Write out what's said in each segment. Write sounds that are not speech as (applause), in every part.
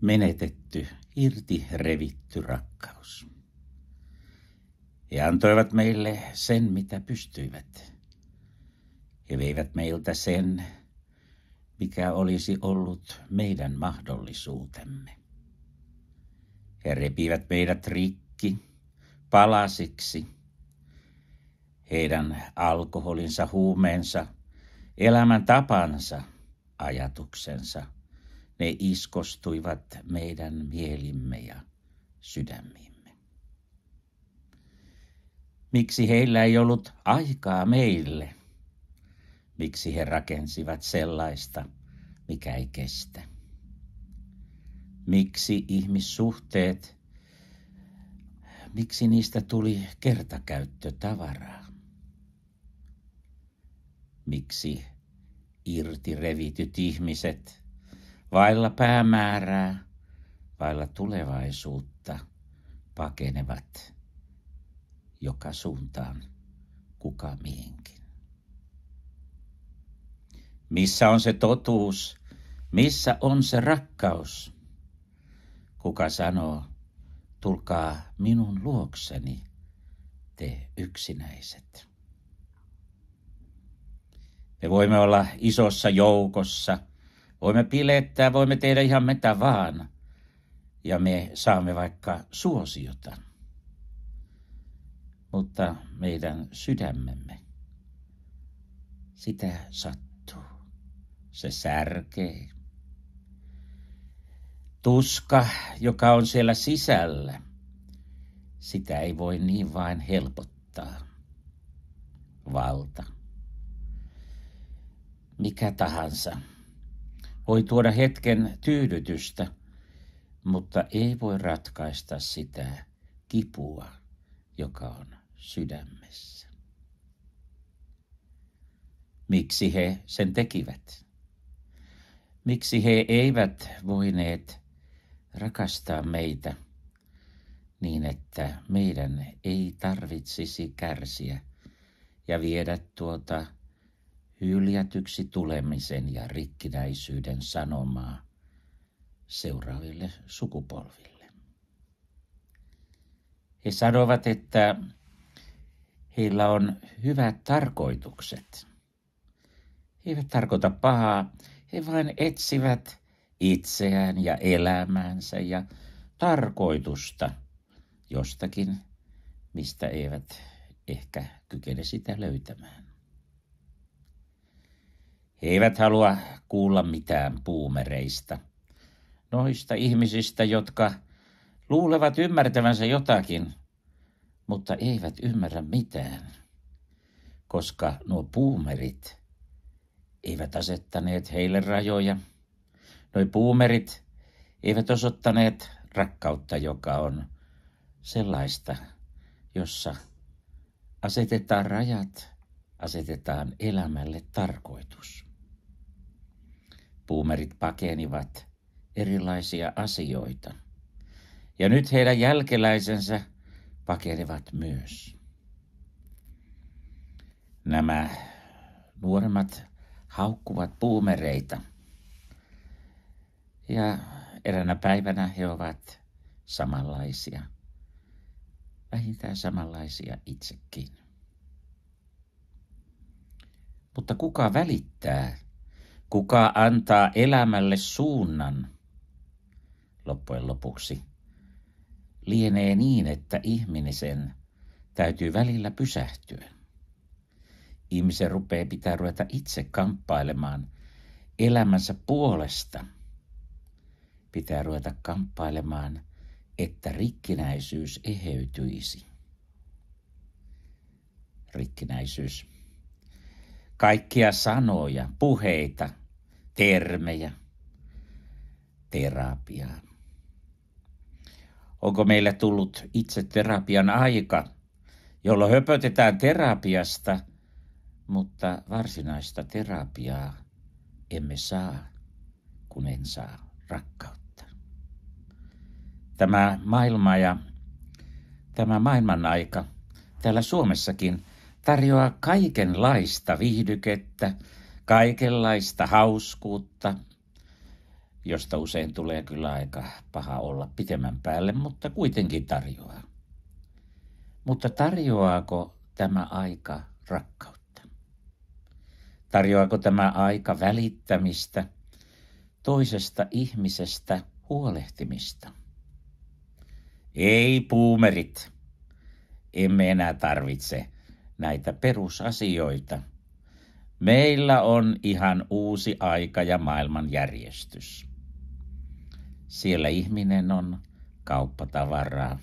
menetetty, irti revitty rakkaus. He antoivat meille sen, mitä pystyivät. He veivät meiltä sen, mikä olisi ollut meidän mahdollisuutemme. He repivät meidät rikki, palasiksi. Heidän alkoholinsa, huumeensa, elämäntapansa, ajatuksensa – ne iskostuivat meidän mielimme ja sydämiimme. Miksi heillä ei ollut aikaa meille? Miksi he rakensivat sellaista, mikä ei kestä? Miksi ihmissuhteet, miksi niistä tuli kertakäyttötavaraa? Miksi irti revityt ihmiset – vailla päämäärää, vailla tulevaisuutta pakenevat joka suuntaan kuka mihinkin. Missä on se totuus? Missä on se rakkaus? Kuka sanoo, tulkaa minun luokseni, te yksinäiset. Me voimme olla isossa joukossa – Voimme pilettää, voimme tehdä ihan mitä vaan. Ja me saamme vaikka suosiota. Mutta meidän sydämemme, sitä sattuu. Se särkee. Tuska, joka on siellä sisällä, sitä ei voi niin vain helpottaa. Valta. Mikä tahansa voi tuoda hetken tyydytystä, mutta ei voi ratkaista sitä kipua, joka on sydämessä. Miksi he sen tekivät? Miksi he eivät voineet rakastaa meitä niin, että meidän ei tarvitsisi kärsiä ja viedä tuota hyljätyksi tulemisen ja rikkinäisyyden sanomaa seuraaville sukupolville. He sanovat, että heillä on hyvät tarkoitukset. He eivät tarkoita pahaa, he vain etsivät itseään ja elämäänsä ja tarkoitusta jostakin, mistä eivät ehkä kykene sitä löytämään. He eivät halua kuulla mitään puumereista. Noista ihmisistä, jotka luulevat ymmärtävänsä jotakin, mutta eivät ymmärrä mitään, koska nuo puumerit eivät asettaneet heille rajoja. Noi puumerit eivät osoittaneet rakkautta, joka on sellaista, jossa asetetaan rajat asetetaan elämälle tarkoitus. Puumerit pakenivat erilaisia asioita, ja nyt heidän jälkeläisensä pakenivat myös. Nämä nuoremmat haukkuvat puumereita, ja eräänä päivänä he ovat samanlaisia, vähintään samanlaisia itsekin. Mutta kuka välittää? Kuka antaa elämälle suunnan? Loppujen lopuksi lienee niin, että ihmisen täytyy välillä pysähtyä. Ihmisen rupeaa pitää ruveta itse kamppailemaan elämänsä puolesta. Pitää ruveta kamppailemaan, että rikkinäisyys eheytyisi. Rikkinäisyys kaikkia sanoja, puheita, termejä terapiaa. Onko meillä tullut itse terapian aika, jolloin höpötetään terapiasta, mutta varsinaista terapiaa emme saa, kun en saa rakkautta. Tämä maailma ja tämä maailman aika täällä Suomessakin – tarjoaa kaikenlaista viihdykettä, kaikenlaista hauskuutta, josta usein tulee kyllä aika paha olla pitemmän päälle, mutta kuitenkin tarjoaa. Mutta tarjoaako tämä aika rakkautta? Tarjoaako tämä aika välittämistä, toisesta ihmisestä huolehtimista? Ei, puumerit, emme enää tarvitse näitä perusasioita. Meillä on ihan uusi aika ja maailmanjärjestys. Siellä ihminen on kauppatavaraa.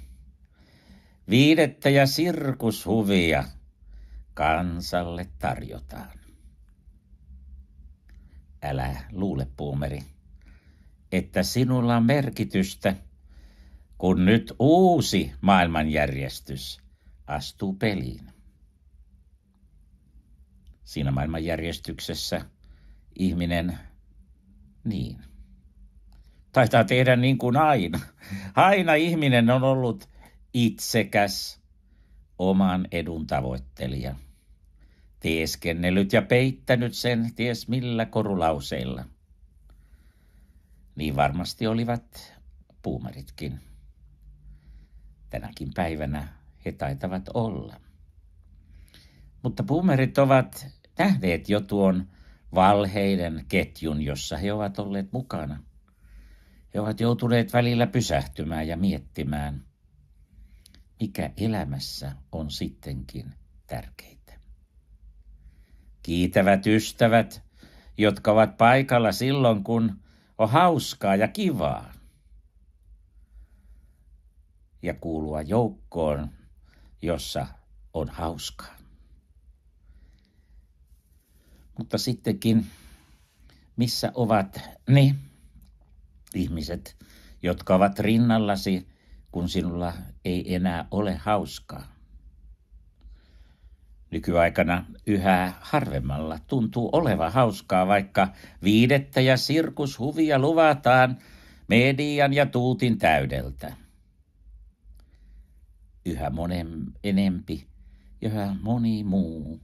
Viidettä ja sirkushuvia kansalle tarjotaan. Älä luule, puumeri, että sinulla on merkitystä, kun nyt uusi maailmanjärjestys astuu peliin siinä maailmanjärjestyksessä ihminen, niin, taitaa tehdä niin kuin aina. Aina ihminen on ollut itsekäs oman edun tavoittelija, teeskennellyt ja peittänyt sen ties millä korulauseilla. Niin varmasti olivat puumaritkin. Tänäkin päivänä he taitavat olla. Mutta puumerit ovat tähdeet jo tuon valheiden ketjun, jossa he ovat olleet mukana. He ovat joutuneet välillä pysähtymään ja miettimään, mikä elämässä on sittenkin tärkeintä. Kiitävät ystävät, jotka ovat paikalla silloin, kun on hauskaa ja kivaa. Ja kuulua joukkoon, jossa on hauskaa. Mutta sittenkin, missä ovat ne ihmiset, jotka ovat rinnallasi, kun sinulla ei enää ole hauskaa? Nykyaikana yhä harvemmalla tuntuu oleva hauskaa, vaikka viidettä ja sirkushuvia luvataan median ja tuutin täydeltä. Yhä monen enempi, yhä moni muu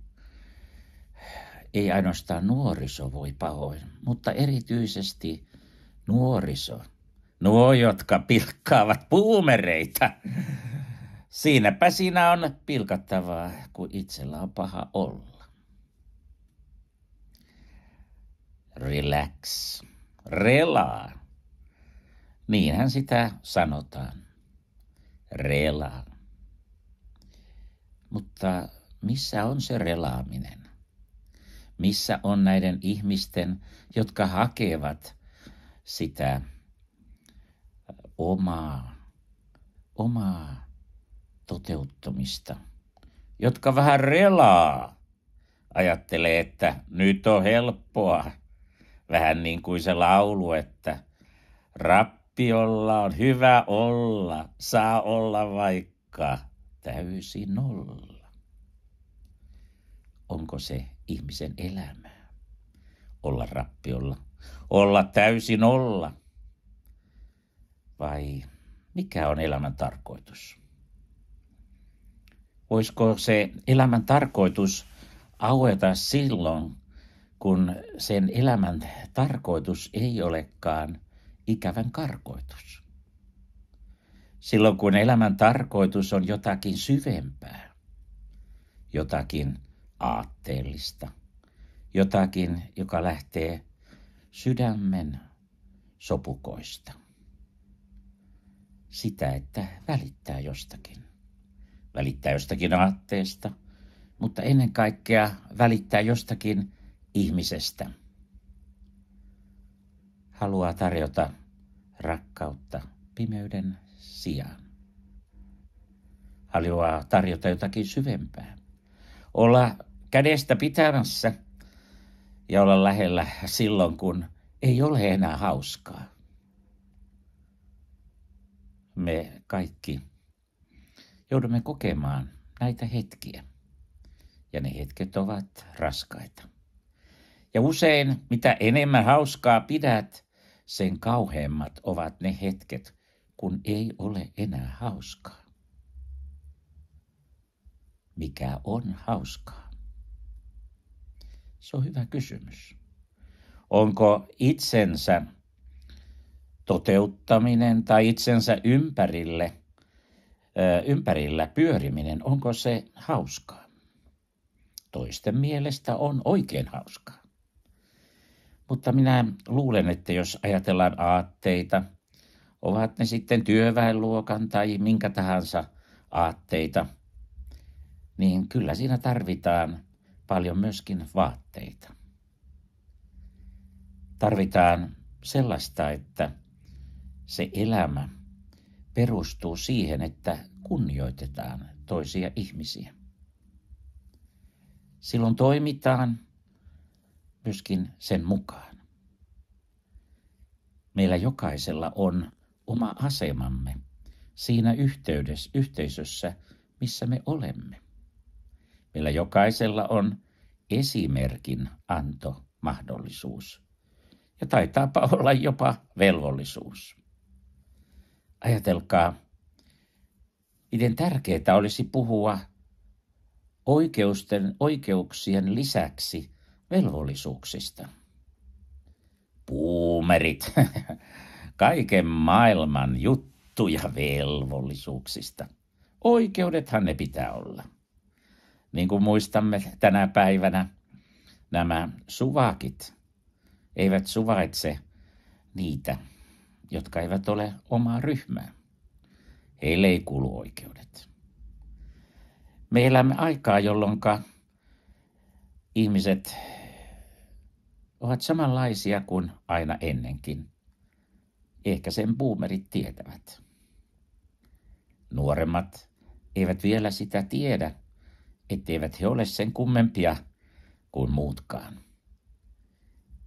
ei ainoastaan nuoriso voi pahoin, mutta erityisesti nuoriso. Nuo, jotka pilkkaavat puumereita. Siinäpä siinä on pilkattavaa, kun itsellä on paha olla. Relax. Relaa. Niinhän sitä sanotaan. Relaa. Mutta missä on se relaaminen? missä on näiden ihmisten, jotka hakevat sitä omaa, omaa toteuttamista, jotka vähän relaa, ajattelee, että nyt on helppoa. Vähän niin kuin se laulu, että rappiolla on hyvä olla, saa olla vaikka täysin olla. Onko se ihmisen elämää. Olla rappiolla, olla täysin olla. Vai mikä on elämän tarkoitus? Voisiko se elämän tarkoitus aueta silloin, kun sen elämän tarkoitus ei olekaan ikävän karkoitus? Silloin kun elämän tarkoitus on jotakin syvempää, jotakin aatteellista, jotakin, joka lähtee sydämen sopukoista. Sitä, että välittää jostakin. Välittää jostakin aatteesta, mutta ennen kaikkea välittää jostakin ihmisestä. Haluaa tarjota rakkautta pimeyden sijaan. Haluaa tarjota jotakin syvempää. Olla kädestä pitämässä ja olla lähellä silloin, kun ei ole enää hauskaa. Me kaikki joudumme kokemaan näitä hetkiä. Ja ne hetket ovat raskaita. Ja usein, mitä enemmän hauskaa pidät, sen kauheammat ovat ne hetket, kun ei ole enää hauskaa. Mikä on hauskaa? Se on hyvä kysymys. Onko itsensä toteuttaminen tai itsensä ympärille, ympärillä pyöriminen, onko se hauskaa? Toisten mielestä on oikein hauskaa. Mutta minä luulen, että jos ajatellaan aatteita, ovat ne sitten työväenluokan tai minkä tahansa aatteita, niin kyllä siinä tarvitaan paljon myöskin vaatteita. Tarvitaan sellaista, että se elämä perustuu siihen, että kunnioitetaan toisia ihmisiä. Silloin toimitaan myöskin sen mukaan. Meillä jokaisella on oma asemamme siinä yhteydessä, yhteisössä, missä me olemme. Meillä jokaisella on esimerkin anto mahdollisuus. Ja taitaapa olla jopa velvollisuus. Ajatelkaa, miten tärkeää olisi puhua oikeusten, oikeuksien lisäksi velvollisuuksista. Puumerit, (laughs) kaiken maailman juttuja velvollisuuksista. Oikeudethan ne pitää olla. Niin kuin muistamme tänä päivänä, nämä suvakit eivät suvaitse niitä, jotka eivät ole omaa ryhmää. Heille ei kuulu oikeudet. Me elämme aikaa, jolloin ihmiset ovat samanlaisia kuin aina ennenkin. Ehkä sen boomerit tietävät. Nuoremmat eivät vielä sitä tiedä, etteivät he ole sen kummempia kuin muutkaan.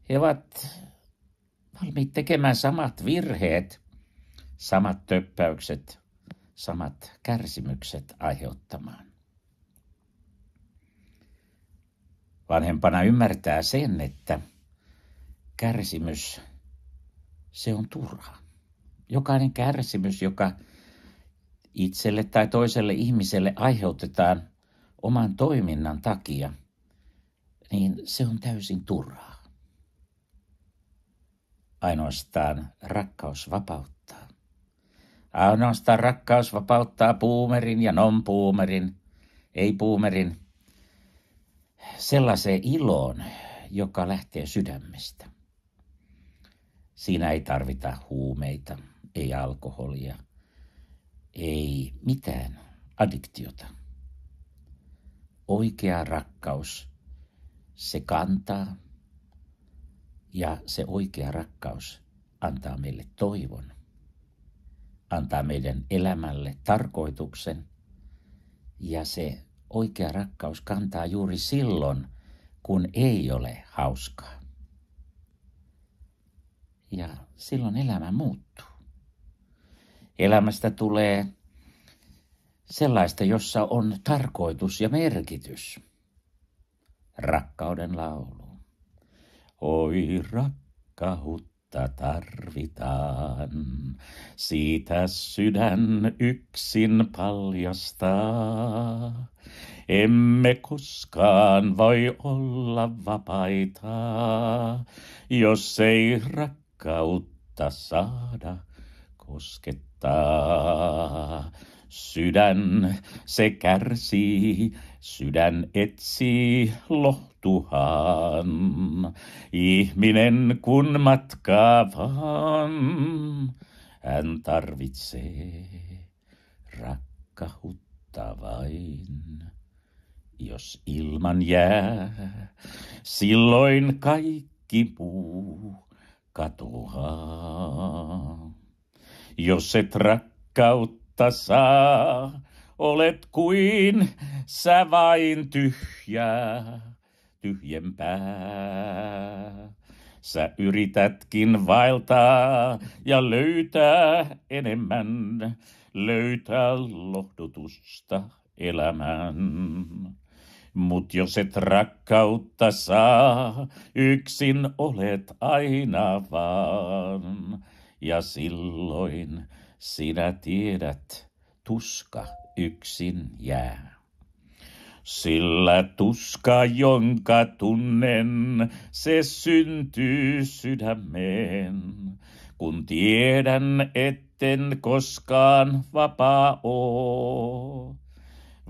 He ovat valmiit tekemään samat virheet, samat töppäykset, samat kärsimykset aiheuttamaan. Vanhempana ymmärtää sen, että kärsimys, se on turha. Jokainen kärsimys, joka itselle tai toiselle ihmiselle aiheutetaan, oman toiminnan takia, niin se on täysin turhaa. Ainoastaan rakkaus vapauttaa. Ainoastaan rakkaus vapauttaa puumerin ja non-puumerin, ei puumerin, sellaiseen iloon, joka lähtee sydämestä. Siinä ei tarvita huumeita, ei alkoholia, ei mitään addiktiota oikea rakkaus, se kantaa ja se oikea rakkaus antaa meille toivon, antaa meidän elämälle tarkoituksen ja se oikea rakkaus kantaa juuri silloin, kun ei ole hauskaa. Ja silloin elämä muuttuu. Elämästä tulee sellaista, jossa on tarkoitus ja merkitys. Rakkauden laulu. Oi rakkautta tarvitaan, siitä sydän yksin paljastaa. Emme koskaan voi olla vapaita, jos ei rakkautta saada koskettaa. Sydän se kärsii, sydän etsii lohtuhan. Ihminen kun matkaa vaan, hän tarvitsee rakkautta vain. Jos ilman jää, silloin kaikki puu katoaa. Jos et rakkautta vastassa. Olet kuin sä vain tyhjää, tyhjempää. Sä yritätkin vaeltaa ja löytää enemmän, löytää lohdutusta elämään. Mut jos et rakkautta saa, yksin olet aina vaan. Ja silloin sinä tiedät, tuska yksin jää. Sillä tuska, jonka tunnen, se syntyy sydämeen, kun tiedän, etten koskaan vapaa oo.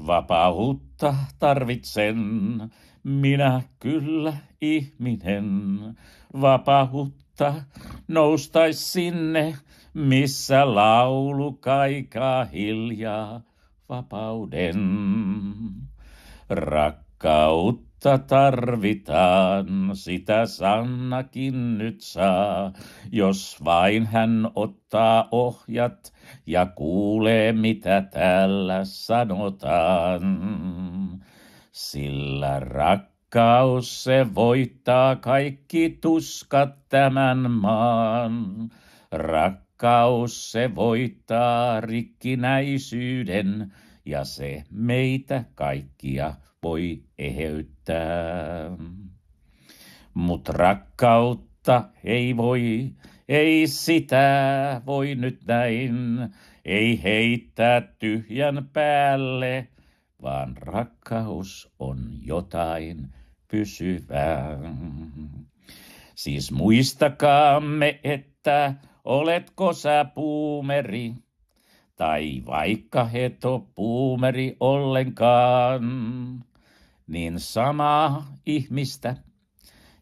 Vapautta tarvitsen, minä kyllä ihminen, vapautta kautta noustais sinne, missä laulu kaikaa hiljaa vapauden. Rakkautta tarvitaan, sitä Sannakin nyt saa, jos vain hän ottaa ohjat ja kuulee, mitä täällä sanotaan. Sillä rakkaus Rakkaus se voittaa kaikki tuskat tämän maan. Rakkaus se voittaa rikkinäisyyden ja se meitä kaikkia voi eheyttää. Mut rakkautta ei voi, ei sitä voi nyt näin, ei heittää tyhjän päälle, vaan rakkaus on jotain, pysyvää. Siis muistakaamme, että oletko sä puumeri, tai vaikka heto puumeri ollenkaan, niin samaa ihmistä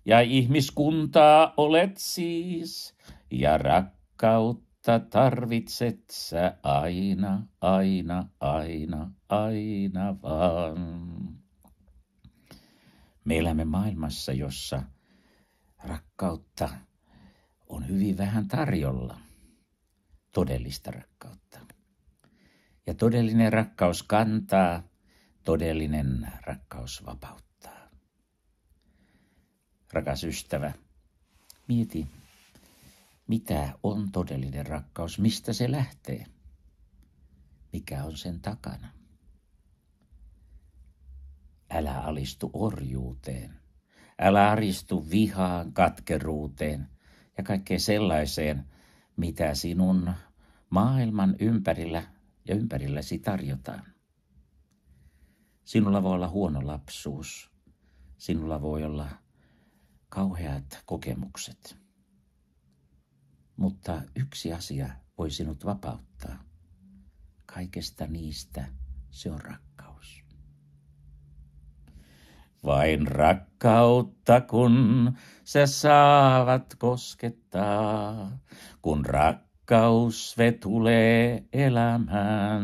ja ihmiskuntaa olet siis, ja rakkautta tarvitset sä aina, aina, aina, aina vaan. Me elämme maailmassa, jossa rakkautta on hyvin vähän tarjolla, todellista rakkautta. Ja todellinen rakkaus kantaa, todellinen rakkaus vapauttaa. Rakas ystävä, mieti, mitä on todellinen rakkaus, mistä se lähtee, mikä on sen takana. Älä alistu orjuuteen. Älä aristu vihaan, katkeruuteen ja kaikkeen sellaiseen, mitä sinun maailman ympärillä ja ympärilläsi tarjotaan. Sinulla voi olla huono lapsuus. Sinulla voi olla kauheat kokemukset. Mutta yksi asia voi sinut vapauttaa. Kaikesta niistä se on rakkaus. Vain rakkautta kun se saavat koskettaa, kun rakkaus vetulee elämään,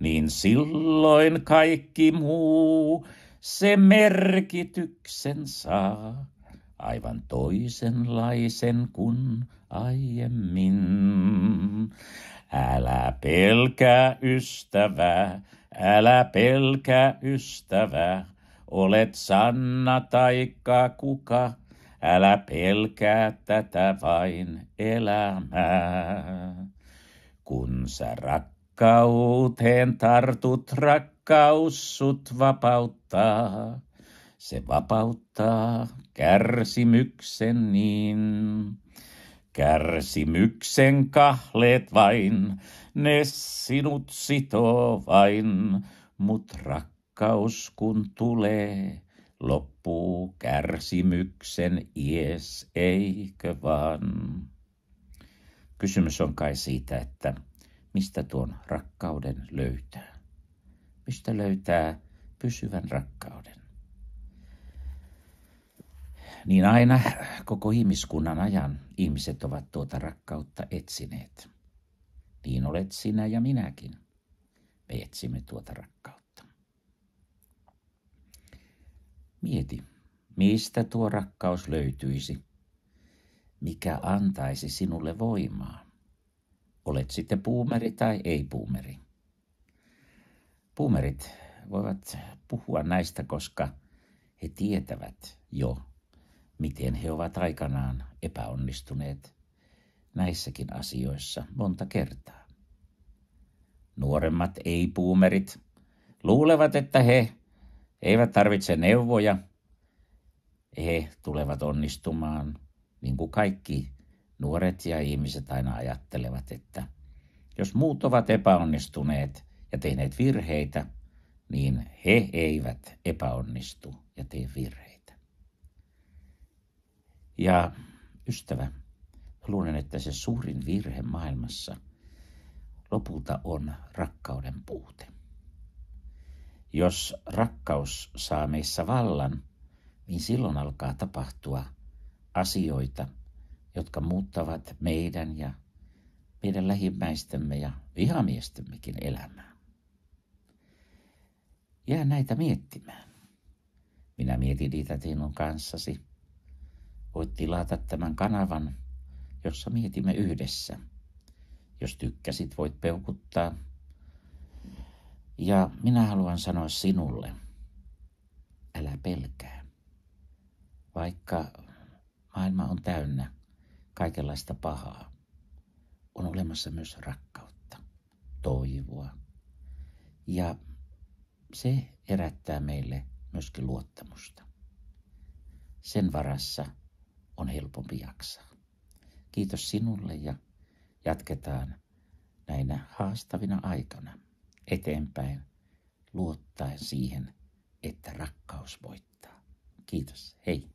niin silloin kaikki muu se merkityksen saa aivan toisenlaisen kuin aiemmin. Älä pelkää ystävää, älä pelkää ystävää, Olet Sanna taikka kuka, älä pelkää tätä vain elämää. Kun sä rakkauteen tartut, rakkaus sut vapauttaa. Se vapauttaa kärsimyksen niin. Kärsimyksen kahleet vain, ne sinut sitoo vain, mut rakkaus rakkaus kun tulee, loppuu kärsimyksen ies, eikö vaan? Kysymys on kai siitä, että mistä tuon rakkauden löytää? Mistä löytää pysyvän rakkauden? Niin aina koko ihmiskunnan ajan ihmiset ovat tuota rakkautta etsineet. Niin olet sinä ja minäkin. Me etsimme tuota rakkautta. Mieti, mistä tuo rakkaus löytyisi, mikä antaisi sinulle voimaa. Olet sitten puumeri tai ei-puumeri. Puumerit voivat puhua näistä, koska he tietävät jo, miten he ovat aikanaan epäonnistuneet näissäkin asioissa monta kertaa. Nuoremmat ei-puumerit luulevat, että he eivät tarvitse neuvoja. He tulevat onnistumaan, niin kuin kaikki nuoret ja ihmiset aina ajattelevat, että jos muut ovat epäonnistuneet ja tehneet virheitä, niin he eivät epäonnistu ja tee virheitä. Ja ystävä, luulen, että se suurin virhe maailmassa lopulta on rakkauden puute. Jos rakkaus saa meissä vallan, niin silloin alkaa tapahtua asioita, jotka muuttavat meidän ja meidän lähimmäistemme ja vihamiestemmekin elämää. Jää näitä miettimään. Minä mietin niitä sinun kanssasi. Voit tilata tämän kanavan, jossa mietimme yhdessä. Jos tykkäsit, voit peukuttaa – ja minä haluan sanoa sinulle, älä pelkää. Vaikka maailma on täynnä kaikenlaista pahaa, on olemassa myös rakkautta, toivoa. Ja se herättää meille myöskin luottamusta. Sen varassa on helpompi jaksaa. Kiitos sinulle ja jatketaan näinä haastavina aikana eteenpäin luottaen siihen, että rakkaus voittaa. Kiitos. Hei.